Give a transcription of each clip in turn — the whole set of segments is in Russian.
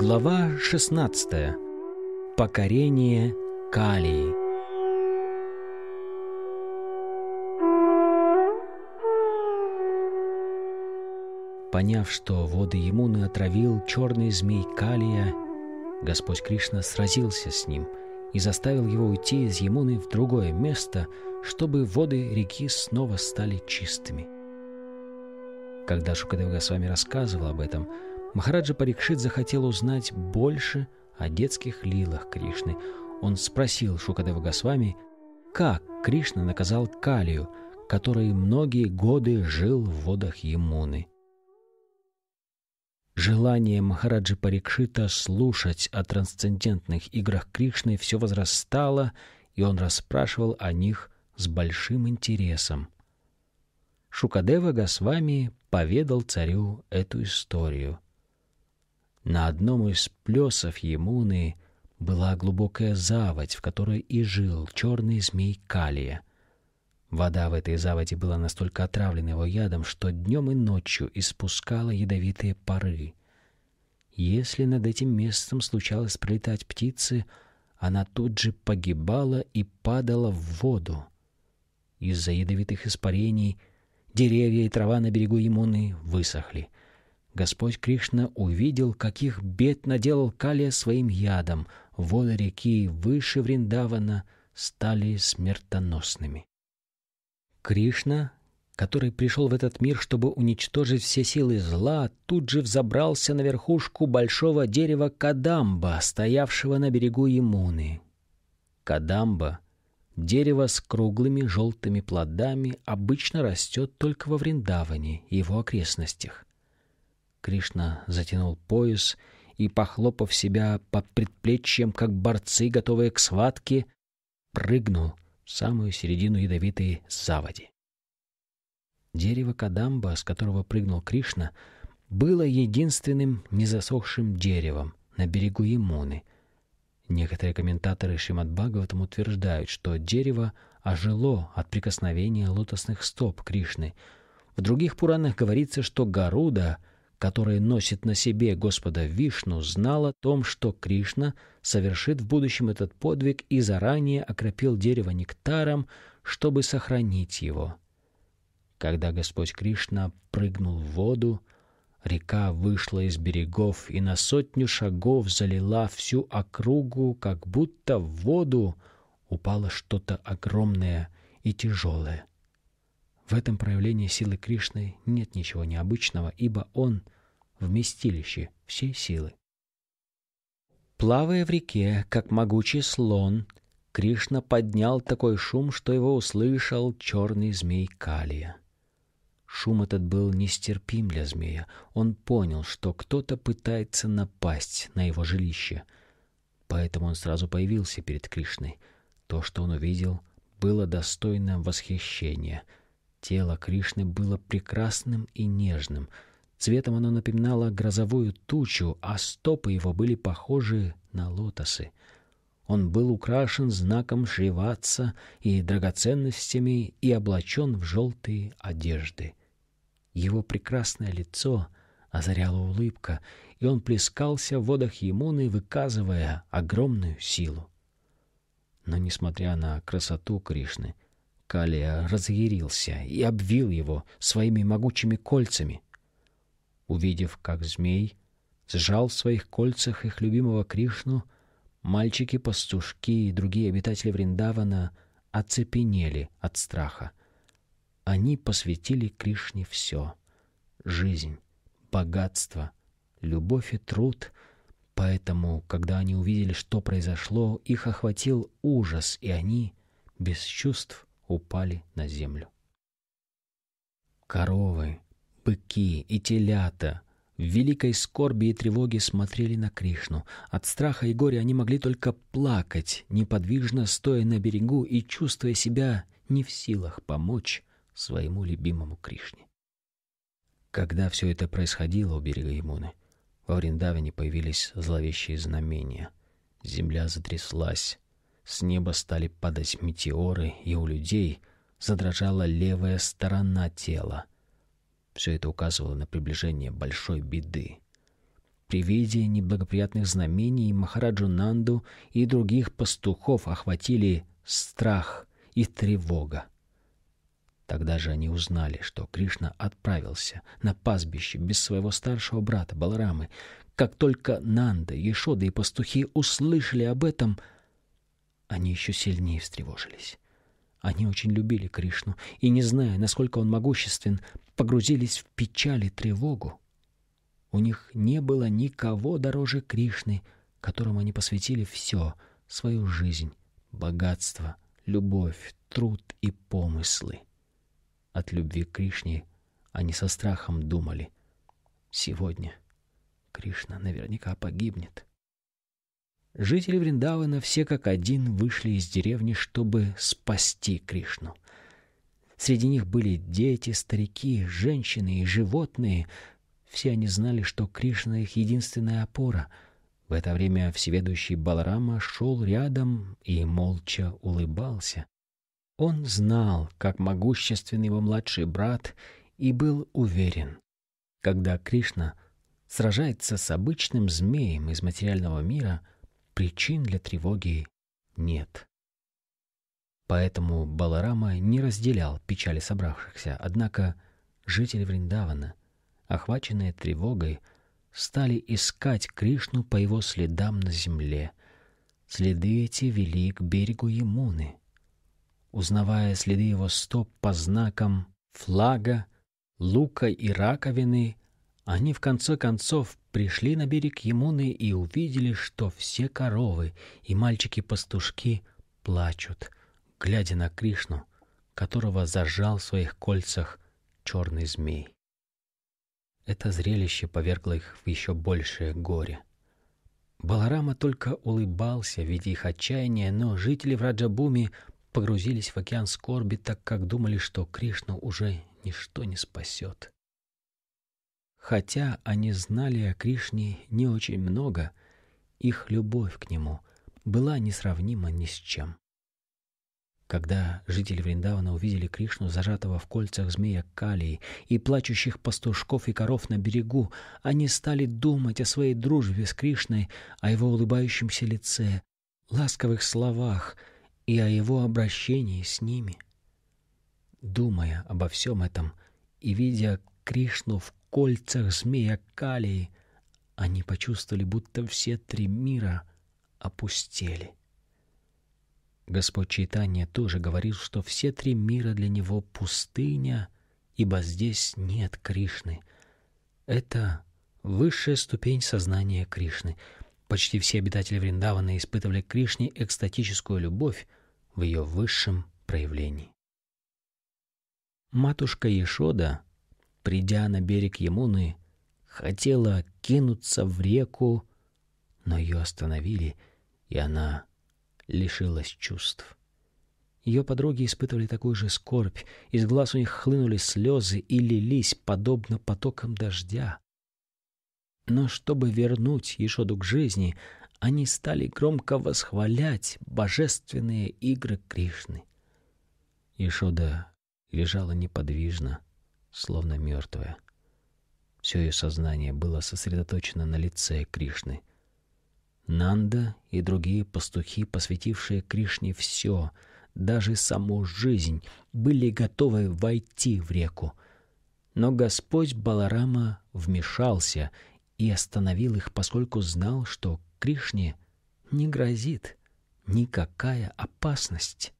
Глава 16. Покорение Калии. Поняв, что воды Емуны отравил черный змей Калия, Господь Кришна сразился с ним и заставил его уйти из Емуны в другое место, чтобы воды реки снова стали чистыми. Когда Шукадева с вами рассказывал об этом, Махараджа Парикшит захотел узнать больше о детских лилах Кришны. Он спросил Шукадева Госвами, как Кришна наказал Калию, который многие годы жил в водах Емуны. Желание Махараджи Парикшита слушать о трансцендентных играх Кришны все возрастало, и он расспрашивал о них с большим интересом. Шукадева Госвами поведал царю эту историю. На одном из плесов Емуны была глубокая заводь, в которой и жил черный змей Калия. Вода в этой заводе была настолько отравлена его ядом, что днем и ночью испускала ядовитые пары. Если над этим местом случалось прилетать птицы, она тут же погибала и падала в воду. Из-за ядовитых испарений деревья и трава на берегу Емуны высохли — Господь Кришна увидел, каких бед наделал Калия своим ядом. Воды реки выше Вриндавана стали смертоносными. Кришна, который пришел в этот мир, чтобы уничтожить все силы зла, тут же взобрался на верхушку большого дерева Кадамба, стоявшего на берегу Емуны. Кадамба — дерево с круглыми желтыми плодами, обычно растет только во Вриндаване и его окрестностях. Кришна затянул пояс и, похлопав себя по предплечьям, как борцы, готовые к схватке, прыгнул в самую середину ядовитой заводи. Дерево кадамба, с которого прыгнул Кришна, было единственным незасохшим деревом на берегу имуны. Некоторые комментаторы Шримад Бхагаватам утверждают, что дерево ожило от прикосновения лотосных стоп Кришны. В других Пуранах говорится, что Гаруда, которая носит на себе Господа Вишну, знала о том, что Кришна совершит в будущем этот подвиг и заранее окропил дерево нектаром, чтобы сохранить его. Когда Господь Кришна прыгнул в воду, река вышла из берегов и на сотню шагов залила всю округу, как будто в воду упало что-то огромное и тяжелое. В этом проявлении силы Кришны нет ничего необычного, ибо Он — вместилище всей силы. Плавая в реке, как могучий слон, Кришна поднял такой шум, что его услышал черный змей Калия. Шум этот был нестерпим для змея. Он понял, что кто-то пытается напасть на его жилище. Поэтому он сразу появился перед Кришной. То, что он увидел, было достойно восхищения — Тело Кришны было прекрасным и нежным. Цветом оно напоминало грозовую тучу, а стопы его были похожи на лотосы. Он был украшен знаком Шриватса и драгоценностями и облачен в желтые одежды. Его прекрасное лицо озаряла улыбка, и он плескался в водах Емуны, выказывая огромную силу. Но, несмотря на красоту Кришны, — Калия разъярился и обвил его своими могучими кольцами. Увидев, как змей сжал в своих кольцах их любимого Кришну, мальчики, пастушки и другие обитатели Вриндавана оцепенели от страха. Они посвятили Кришне все — жизнь, богатство, любовь и труд — Поэтому, когда они увидели, что произошло, их охватил ужас, и они, без чувств, упали на землю. Коровы, быки и телята в великой скорби и тревоге смотрели на Кришну. От страха и горя они могли только плакать, неподвижно стоя на берегу и чувствуя себя не в силах помочь своему любимому Кришне. Когда все это происходило у берега Ямуны, во Вриндаване появились зловещие знамения. Земля затряслась, с неба стали падать метеоры, и у людей задрожала левая сторона тела. Все это указывало на приближение большой беды. При виде неблагоприятных знамений Махараджу Нанду и других пастухов охватили страх и тревога. Тогда же они узнали, что Кришна отправился на пастбище без своего старшего брата Баларамы. Как только Нанда, Ешода и пастухи услышали об этом – они еще сильнее встревожились. Они очень любили Кришну и, не зная, насколько он могуществен, погрузились в печаль и тревогу. У них не было никого дороже Кришны, которому они посвятили все — свою жизнь, богатство, любовь, труд и помыслы. От любви к Кришне они со страхом думали. Сегодня Кришна наверняка погибнет. Жители Вриндавана все как один вышли из деревни, чтобы спасти Кришну. Среди них были дети, старики, женщины и животные. Все они знали, что Кришна их единственная опора. В это время всеведущий Баларама шел рядом и молча улыбался. Он знал, как могущественный его младший брат, и был уверен, когда Кришна сражается с обычным змеем из материального мира — причин для тревоги нет. Поэтому Баларама не разделял печали собравшихся, однако жители Вриндавана, охваченные тревогой, стали искать Кришну по его следам на земле. Следы эти вели к берегу Ямуны. Узнавая следы его стоп по знакам флага, лука и раковины, они в конце концов пришли на берег Емуны и увидели, что все коровы и мальчики-пастушки плачут, глядя на Кришну, которого зажал в своих кольцах черный змей. Это зрелище повергло их в еще большее горе. Баларама только улыбался, видя их отчаяние, но жители в Раджабуми погрузились в океан скорби, так как думали, что Кришну уже ничто не спасет. Хотя они знали о Кришне не очень много, их любовь к нему была несравнима ни с чем. Когда жители Вриндавана увидели Кришну, зажатого в кольцах змея Калии, и плачущих пастушков и коров на берегу, они стали думать о своей дружбе с Кришной, о его улыбающемся лице, ласковых словах и о его обращении с ними. Думая обо всем этом и видя Кришну в кольцах змея Калии, они почувствовали, будто все три мира опустели. Господь Чайтанья тоже говорил, что все три мира для него пустыня, ибо здесь нет Кришны. Это высшая ступень сознания Кришны. Почти все обитатели Вриндавана испытывали к Кришне экстатическую любовь в ее высшем проявлении. Матушка Ешода придя на берег Емуны, хотела кинуться в реку, но ее остановили, и она лишилась чувств. Ее подруги испытывали такую же скорбь, из глаз у них хлынули слезы и лились, подобно потокам дождя. Но чтобы вернуть Ешоду к жизни, они стали громко восхвалять божественные игры Кришны. Ешода лежала неподвижно, словно мертвая. Все ее сознание было сосредоточено на лице Кришны. Нанда и другие пастухи, посвятившие Кришне все, даже саму жизнь, были готовы войти в реку. Но Господь Баларама вмешался и остановил их, поскольку знал, что Кришне не грозит никакая опасность.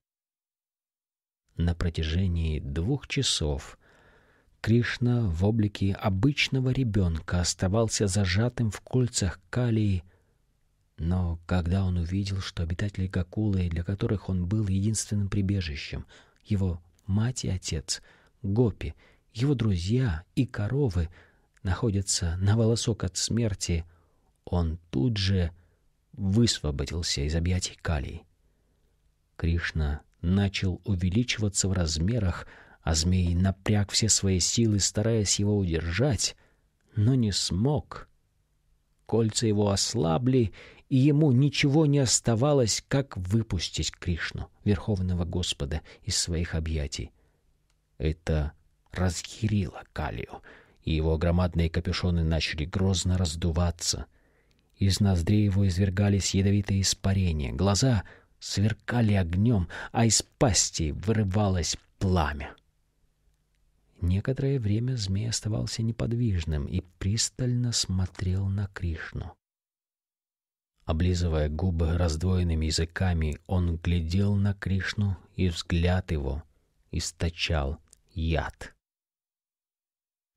На протяжении двух часов – Кришна в облике обычного ребенка оставался зажатым в кольцах калии, но когда он увидел, что обитатели Гакулы, для которых он был единственным прибежищем, его мать и отец, гопи, его друзья и коровы находятся на волосок от смерти, он тут же высвободился из объятий Калии. Кришна начал увеличиваться в размерах, а змей напряг все свои силы, стараясь его удержать, но не смог. Кольца его ослабли, и ему ничего не оставалось, как выпустить Кришну, Верховного Господа, из своих объятий. Это разъярило Калию, и его громадные капюшоны начали грозно раздуваться. Из ноздрей его извергались ядовитые испарения, глаза сверкали огнем, а из пасти вырывалось пламя. Некоторое время змей оставался неподвижным и пристально смотрел на Кришну. Облизывая губы раздвоенными языками, он глядел на Кришну, и взгляд его источал яд.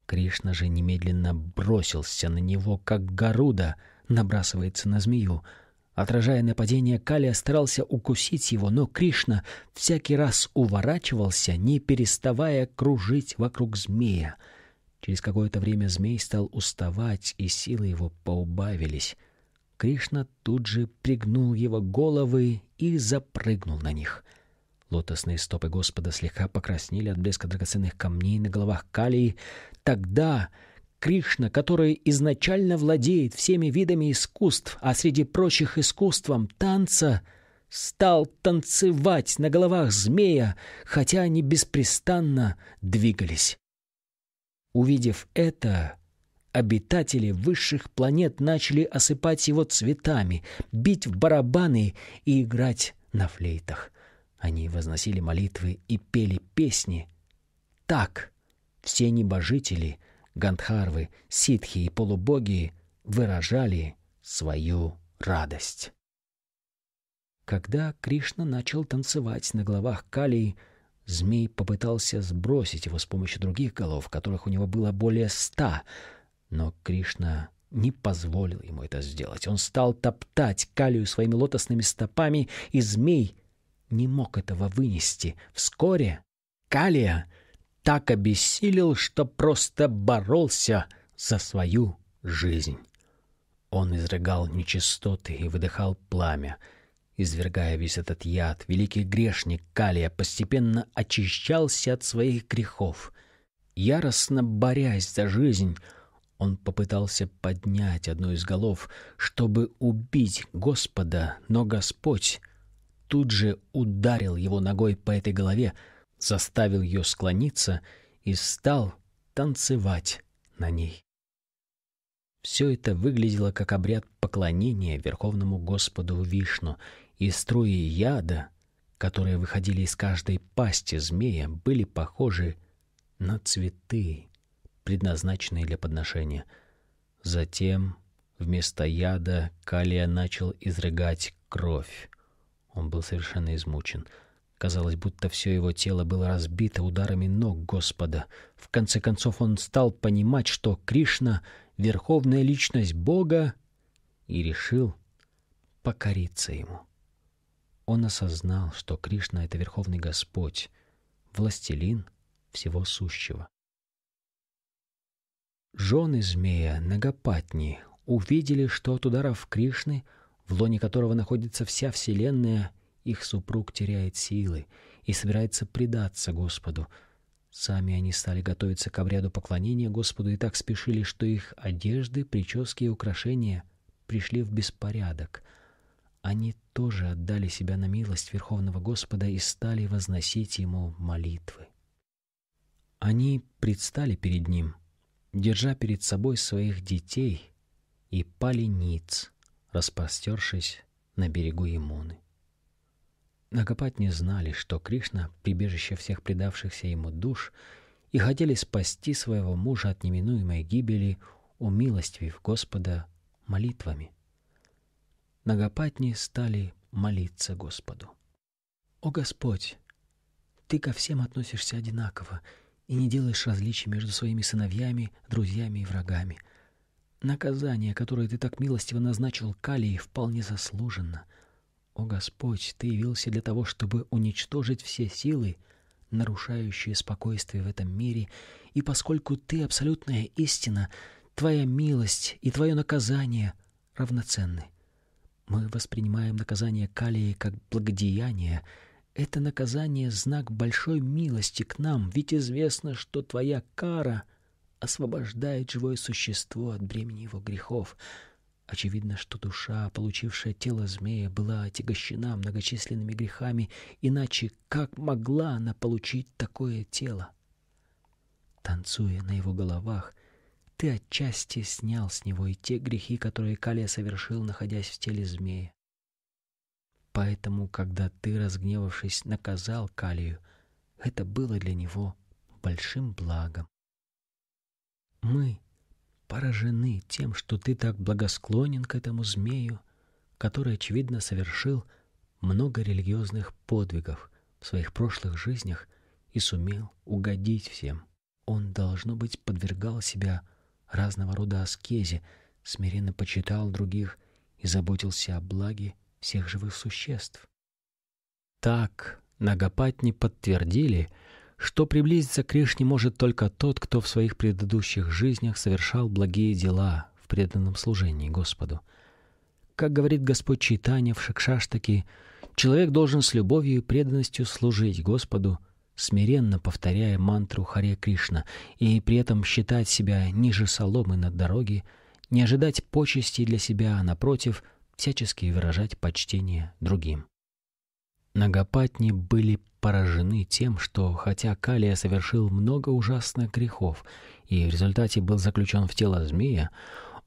Кришна же немедленно бросился на него, как Гаруда набрасывается на змею — Отражая нападение, Кали, старался укусить его, но Кришна всякий раз уворачивался, не переставая кружить вокруг змея. Через какое-то время змей стал уставать, и силы его поубавились. Кришна тут же пригнул его головы и запрыгнул на них. Лотосные стопы Господа слегка покраснели от блеска драгоценных камней на головах Калии. Тогда Кришна, который изначально владеет всеми видами искусств, а среди прочих искусством танца, стал танцевать на головах змея, хотя они беспрестанно двигались. Увидев это, обитатели высших планет начали осыпать его цветами, бить в барабаны и играть на флейтах. Они возносили молитвы и пели песни. Так все небожители — Гандхарвы, ситхи и полубоги выражали свою радость. Когда Кришна начал танцевать на головах Калии, змей попытался сбросить его с помощью других голов, которых у него было более ста, но Кришна не позволил ему это сделать. Он стал топтать Калию своими лотосными стопами, и змей не мог этого вынести. Вскоре Калия — так обессилел, что просто боролся за свою жизнь. Он изрыгал нечистоты и выдыхал пламя. Извергая весь этот яд, великий грешник Калия постепенно очищался от своих грехов. Яростно борясь за жизнь, он попытался поднять одну из голов, чтобы убить Господа, но Господь тут же ударил его ногой по этой голове, заставил ее склониться и стал танцевать на ней. Все это выглядело как обряд поклонения Верховному Господу Вишну, и струи яда, которые выходили из каждой пасти змея, были похожи на цветы, предназначенные для подношения. Затем вместо яда Калия начал изрыгать кровь. Он был совершенно измучен — Казалось, будто все его тело было разбито ударами ног Господа. В конце концов он стал понимать, что Кришна — верховная личность Бога, и решил покориться ему. Он осознал, что Кришна — это Верховный Господь, властелин всего сущего. Жены змея Нагопатни увидели, что от ударов Кришны, в лоне которого находится вся Вселенная — их супруг теряет силы и собирается предаться Господу. Сами они стали готовиться к обряду поклонения Господу и так спешили, что их одежды, прически и украшения пришли в беспорядок. Они тоже отдали себя на милость Верховного Господа и стали возносить Ему молитвы. Они предстали перед Ним, держа перед собой своих детей, и пали ниц, распростершись на берегу Емуны не знали, что Кришна – прибежище всех предавшихся ему душ, и хотели спасти своего мужа от неминуемой гибели, у умилостивив Господа молитвами. Нагопатни стали молиться Господу. «О Господь, Ты ко всем относишься одинаково и не делаешь различий между своими сыновьями, друзьями и врагами. Наказание, которое Ты так милостиво назначил Калии, вполне заслуженно. О Господь, Ты явился для того, чтобы уничтожить все силы, нарушающие спокойствие в этом мире, и поскольку Ты абсолютная истина, Твоя милость и Твое наказание равноценны. Мы воспринимаем наказание Калии как благодеяние. Это наказание — знак большой милости к нам, ведь известно, что Твоя кара освобождает живое существо от бремени его грехов — Очевидно, что душа, получившая тело змея, была отягощена многочисленными грехами, иначе как могла она получить такое тело? Танцуя на его головах, ты отчасти снял с него и те грехи, которые Калия совершил, находясь в теле змея. Поэтому, когда ты, разгневавшись, наказал Калию, это было для него большим благом. Мы поражены тем, что ты так благосклонен к этому змею, который, очевидно, совершил много религиозных подвигов в своих прошлых жизнях и сумел угодить всем. Он, должно быть, подвергал себя разного рода аскезе, смиренно почитал других и заботился о благе всех живых существ. Так Нагапатни подтвердили — что приблизиться к Кришне может только тот, кто в своих предыдущих жизнях совершал благие дела в преданном служении Господу. Как говорит Господь Чайтанья в Шикшаштаке, человек должен с любовью и преданностью служить Господу, смиренно повторяя мантру Харе Кришна, и при этом считать себя ниже соломы на дороге, не ожидать почести для себя, а напротив, всячески выражать почтение другим. Нагопатни были поражены тем, что хотя Калия совершил много ужасных грехов и в результате был заключен в тело змея,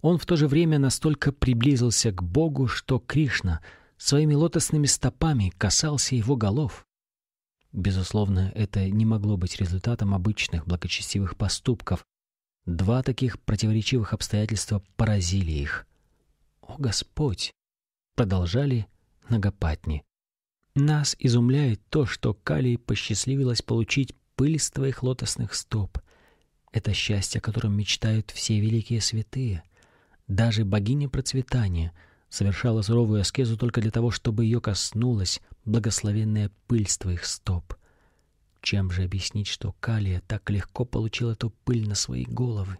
он в то же время настолько приблизился к Богу, что Кришна своими лотосными стопами касался его голов. Безусловно, это не могло быть результатом обычных благочестивых поступков. Два таких противоречивых обстоятельства поразили их. «О Господь!» — продолжали Нагопатни. Нас изумляет то, что Калии посчастливилось получить пыль с твоих лотосных стоп. Это счастье, о котором мечтают все великие святые. Даже богиня процветания совершала суровую аскезу только для того, чтобы ее коснулась благословенная пыль с твоих стоп. Чем же объяснить, что Калия так легко получила эту пыль на свои головы?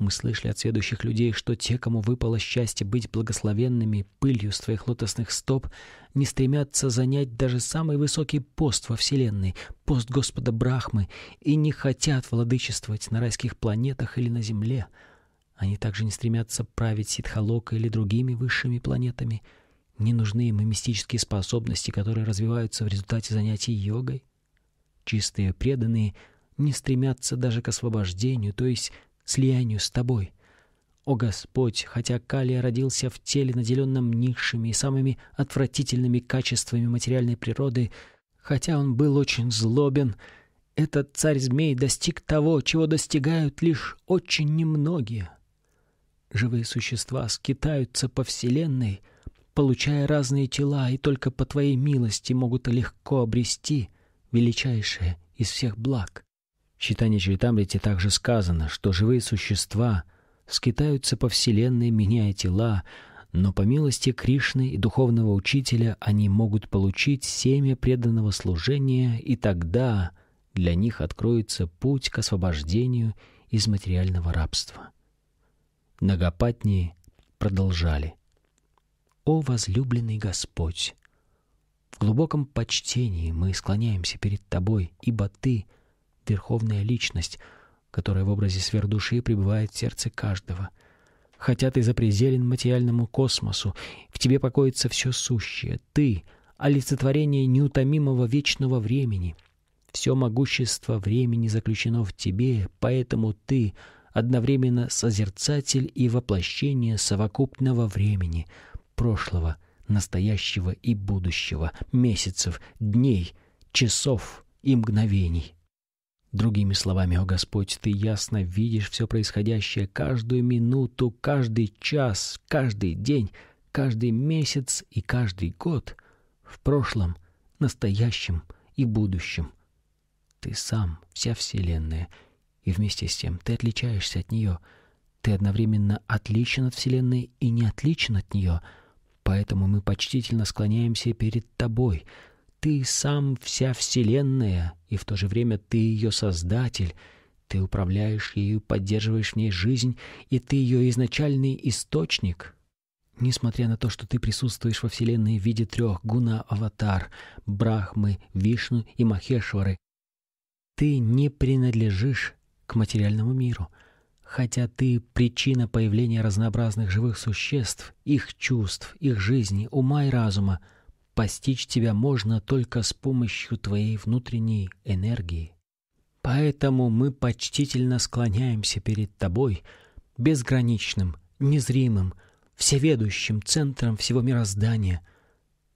Мы слышали от следующих людей, что те, кому выпало счастье быть благословенными пылью с твоих лотосных стоп, не стремятся занять даже самый высокий пост во Вселенной, пост Господа Брахмы, и не хотят владычествовать на райских планетах или на Земле. Они также не стремятся править Сидхалока или другими высшими планетами. Не нужны им и мистические способности, которые развиваются в результате занятий йогой. Чистые преданные не стремятся даже к освобождению, то есть слиянию с тобой. О Господь, хотя Калия родился в теле, наделенном низшими и самыми отвратительными качествами материальной природы, хотя он был очень злобен, этот царь-змей достиг того, чего достигают лишь очень немногие. Живые существа скитаются по вселенной, получая разные тела, и только по твоей милости могут легко обрести величайшее из всех благ. Читании Чайтамрите также сказано, что живые существа скитаются по вселенной, меняя тела, но по милости Кришны и духовного учителя они могут получить семя преданного служения, и тогда для них откроется путь к освобождению из материального рабства. Нагопатни продолжали. «О возлюбленный Господь! В глубоком почтении мы склоняемся перед Тобой, ибо Ты — верховная личность, которая в образе сверхдуши пребывает в сердце каждого. Хотя ты запризелен материальному космосу, в тебе покоится все сущее. Ты — олицетворение неутомимого вечного времени. Все могущество времени заключено в тебе, поэтому ты — одновременно созерцатель и воплощение совокупного времени, прошлого, настоящего и будущего, месяцев, дней, часов и мгновений. Другими словами, о Господь, Ты ясно видишь все происходящее каждую минуту, каждый час, каждый день, каждый месяц и каждый год в прошлом, настоящем и будущем. Ты сам, вся Вселенная, и вместе с тем ты отличаешься от нее. Ты одновременно отличен от Вселенной и не отличен от нее. Поэтому мы почтительно склоняемся перед Тобой — ты сам вся Вселенная, и в то же время ты ее создатель. Ты управляешь ею, поддерживаешь в ней жизнь, и ты ее изначальный источник. Несмотря на то, что ты присутствуешь во Вселенной в виде трех гуна-аватар, Брахмы, Вишну и Махешвары, ты не принадлежишь к материальному миру, хотя ты причина появления разнообразных живых существ, их чувств, их жизни, ума и разума — Постичь тебя можно только с помощью твоей внутренней энергии. Поэтому мы почтительно склоняемся перед тобой, безграничным, незримым, всеведущим центром всего мироздания.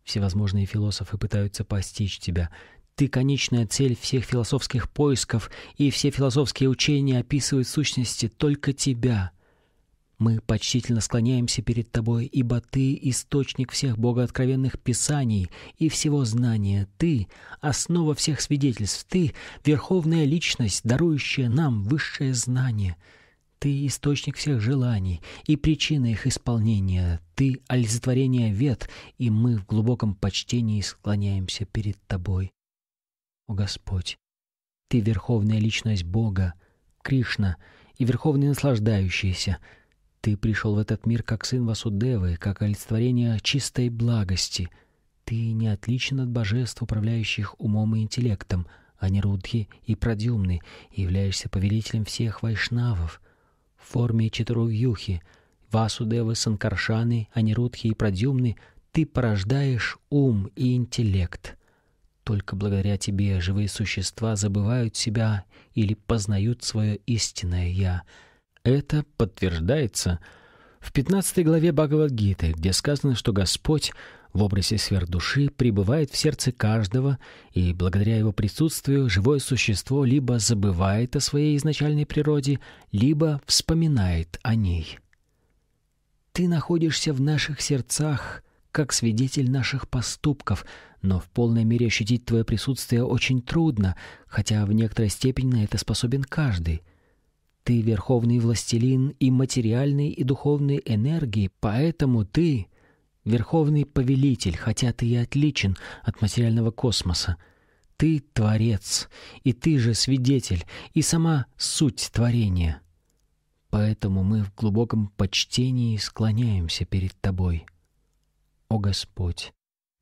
Всевозможные философы пытаются постичь тебя. Ты — конечная цель всех философских поисков, и все философские учения описывают сущности только тебя. Мы почтительно склоняемся перед Тобой, ибо Ты — источник всех богооткровенных писаний и всего знания. Ты — основа всех свидетельств. Ты — верховная личность, дарующая нам высшее знание. Ты — источник всех желаний и причина их исполнения. Ты — олицетворение вет, и мы в глубоком почтении склоняемся перед Тобой. О Господь, Ты — верховная личность Бога, Кришна и верховный наслаждающийся — ты пришел в этот мир как сын Васудевы, как олицетворение чистой благости. Ты не отличен от божеств, управляющих умом и интеллектом, а не рудхи и продюмны, и являешься повелителем всех вайшнавов. В форме четыровьюхи, Васудевы, Санкаршаны, Анирудхи и Продюмны ты порождаешь ум и интеллект. Только благодаря тебе живые существа забывают себя или познают свое истинное «я», это подтверждается в 15 главе Бхагавадгиты, где сказано, что Господь в образе сверхдуши пребывает в сердце каждого, и благодаря его присутствию живое существо либо забывает о своей изначальной природе, либо вспоминает о ней. Ты находишься в наших сердцах как свидетель наших поступков, но в полной мере ощутить твое присутствие очень трудно, хотя в некоторой степени на это способен каждый — ты верховный властелин и материальной, и духовной энергии, поэтому ты верховный повелитель, хотя ты и отличен от материального космоса. Ты творец, и ты же свидетель, и сама суть творения. Поэтому мы в глубоком почтении склоняемся перед тобой. О Господь,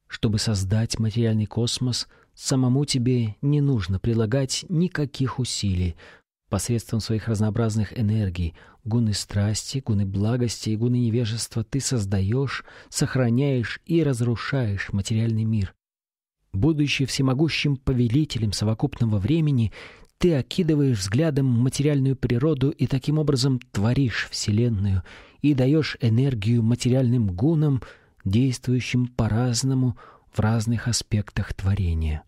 чтобы создать материальный космос, самому тебе не нужно прилагать никаких усилий, Посредством своих разнообразных энергий, гуны страсти, гуны благости и гуны невежества ты создаешь, сохраняешь и разрушаешь материальный мир. Будучи всемогущим повелителем совокупного времени, ты окидываешь взглядом материальную природу и таким образом творишь Вселенную и даешь энергию материальным гунам, действующим по-разному в разных аспектах творения.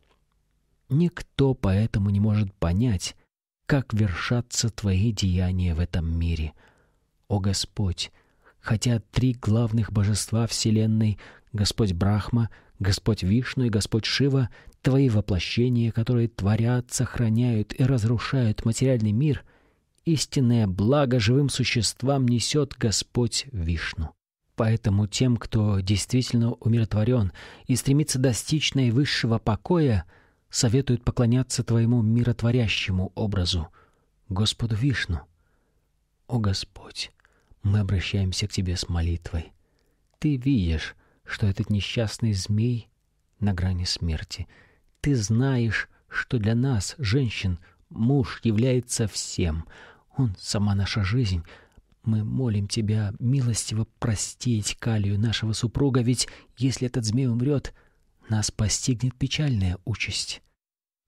Никто поэтому не может понять, как вершатся Твои деяния в этом мире. О Господь, хотя три главных божества Вселенной, Господь Брахма, Господь Вишну и Господь Шива, Твои воплощения, которые творят, сохраняют и разрушают материальный мир, истинное благо живым существам несет Господь Вишну. Поэтому тем, кто действительно умиротворен и стремится достичь наивысшего покоя – Советуют поклоняться твоему миротворящему образу, Господу Вишну. О Господь, мы обращаемся к тебе с молитвой. Ты видишь, что этот несчастный змей на грани смерти. Ты знаешь, что для нас, женщин, муж является всем. Он — сама наша жизнь. Мы молим Тебя милостиво простить Калию, нашего супруга, ведь если этот змей умрет, нас постигнет печальная участь.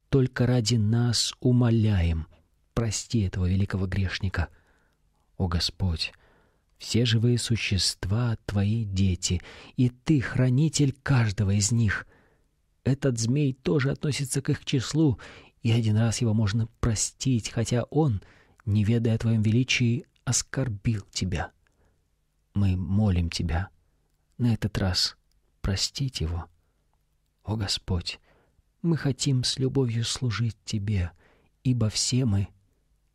Только ради нас умоляем, прости этого великого грешника. О Господь, все живые существа — твои дети, и ты — хранитель каждого из них. Этот змей тоже относится к их числу, и один раз его можно простить, хотя он, не ведая о твоем величии, оскорбил тебя. Мы молим тебя. На этот раз простить его — о Господь, мы хотим с любовью служить Тебе, ибо все мы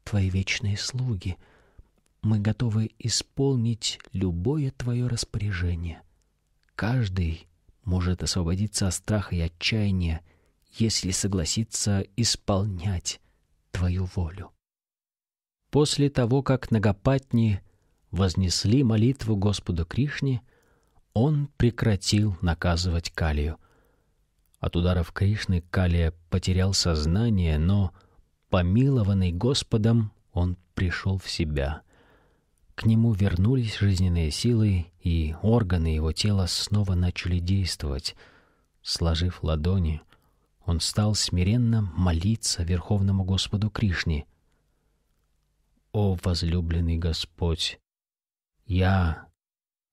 Твои вечные слуги. Мы готовы исполнить любое Твое распоряжение. Каждый может освободиться от страха и отчаяния, если согласится исполнять Твою волю. После того, как нагопатни вознесли молитву Господу Кришне, он прекратил наказывать Калию — от ударов Кришны Калия потерял сознание, но, помилованный Господом, он пришел в себя. К нему вернулись жизненные силы, и органы его тела снова начали действовать. Сложив ладони, он стал смиренно молиться Верховному Господу Кришне. «О возлюбленный Господь, я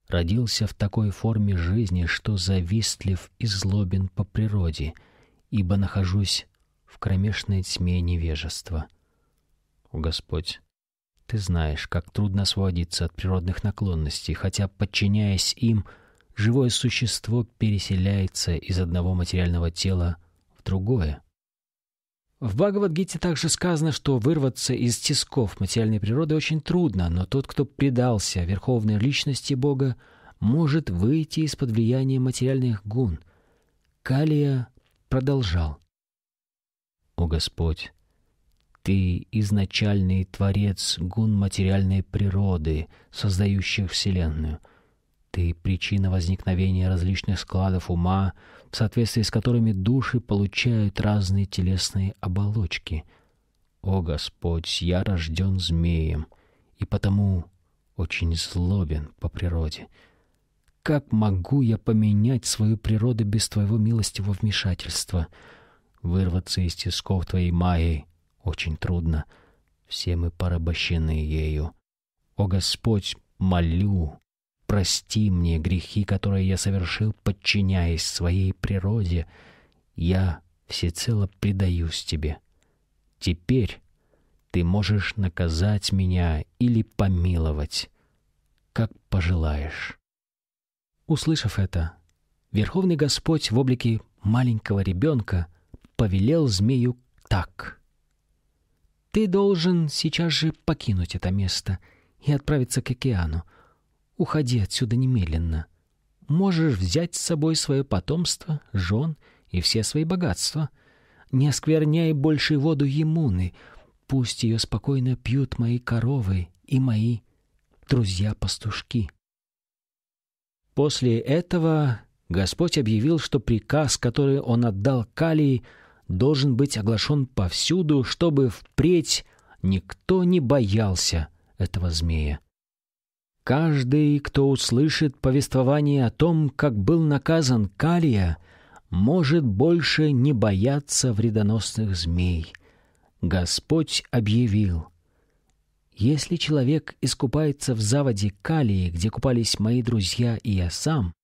родился в такой форме жизни, что завистлив и злобен по природе, ибо нахожусь в кромешной тьме невежества. О Господь, Ты знаешь, как трудно сводиться от природных наклонностей, хотя, подчиняясь им, живое существо переселяется из одного материального тела в другое — в Бхагавадгите также сказано, что вырваться из тисков материальной природы очень трудно, но тот, кто предался верховной личности Бога, может выйти из-под влияния материальных гун. Калия продолжал. «О Господь, Ты — изначальный Творец гун материальной природы, создающих Вселенную и причина возникновения различных складов ума, в соответствии с которыми души получают разные телесные оболочки. О Господь, я рожден змеем, и потому очень злобен по природе. Как могу я поменять свою природу без Твоего милостивого вмешательства? Вырваться из тисков Твоей Майи очень трудно. Все мы порабощены ею. О Господь, молю, Прости мне грехи, которые я совершил, подчиняясь своей природе. Я всецело предаюсь тебе. Теперь ты можешь наказать меня или помиловать, как пожелаешь». Услышав это, Верховный Господь в облике маленького ребенка повелел змею так. «Ты должен сейчас же покинуть это место и отправиться к океану, Уходи отсюда немедленно. Можешь взять с собой свое потомство, жен и все свои богатства. Не оскверняй больше воду Емуны. Пусть ее спокойно пьют мои коровы и мои друзья-пастушки». После этого Господь объявил, что приказ, который он отдал Калии, должен быть оглашен повсюду, чтобы впредь никто не боялся этого змея. Каждый, кто услышит повествование о том, как был наказан Калия, может больше не бояться вредоносных змей. Господь объявил, «Если человек искупается в заводе Калии, где купались мои друзья и я сам,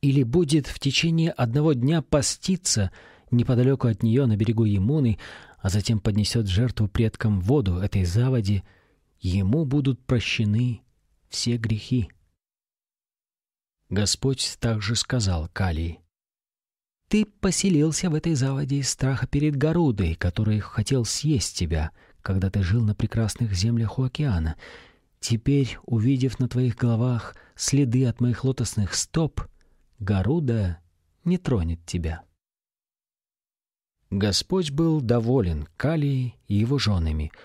или будет в течение одного дня поститься неподалеку от нее на берегу Емуны, а затем поднесет жертву предкам воду этой заводе, ему будут прощены все грехи. Господь также сказал Калии, «Ты поселился в этой заводе из страха перед Горудой, который хотел съесть тебя, когда ты жил на прекрасных землях у океана. Теперь, увидев на твоих головах следы от моих лотосных стоп, Горуда не тронет тебя». Господь был доволен Калией и его женами —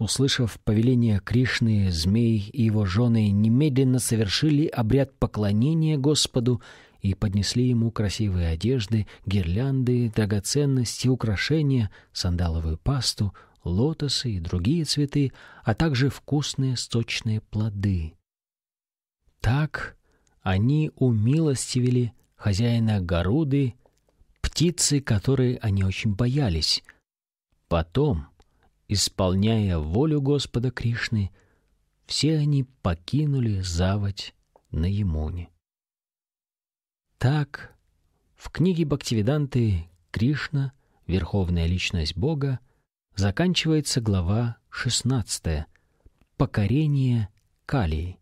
Услышав повеление Кришны, змей и его жены немедленно совершили обряд поклонения Господу и поднесли ему красивые одежды, гирлянды, драгоценности, украшения, сандаловую пасту, лотосы и другие цветы, а также вкусные сточные плоды. Так они умилостивили хозяина Горуды, птицы, которые они очень боялись. Потом исполняя волю Господа Кришны, все они покинули заводь на Ямуне. Так, в книге Бхактивиданты «Кришна. Верховная Личность Бога» заканчивается глава 16 «Покорение Калии».